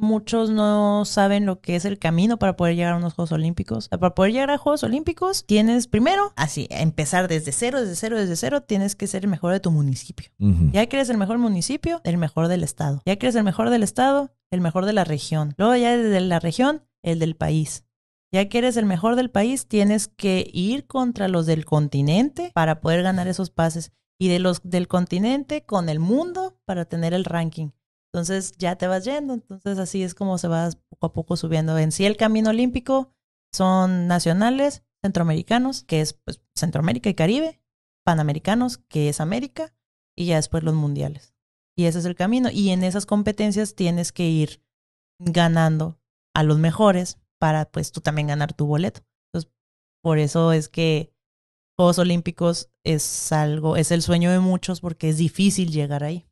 Muchos no saben lo que es el camino para poder llegar a unos Juegos Olímpicos. Eh, para poder llegar a Juegos Olímpicos, tienes primero, así, empezar desde cero, desde cero, desde cero, tienes que ser el mejor de tu municipio. Ya que eres el mejor municipio, el mejor del estado. Ya que eres el mejor del estado, el mejor de la región. Luego ya desde la región, el del país. Ya que eres el mejor del país, tienes que ir contra los del continente para poder ganar esos pases. Y de los del continente con el mundo para tener el ranking. Entonces ya te vas yendo. Entonces así es como se va poco a poco subiendo. En sí el camino olímpico son nacionales, centroamericanos, que es pues, Centroamérica y Caribe, panamericanos, que es América, y ya después los mundiales. Y ese es el camino. Y en esas competencias tienes que ir ganando a los mejores para pues tú también ganar tu boleto. Entonces, por eso es que Juegos Olímpicos es algo, es el sueño de muchos porque es difícil llegar ahí.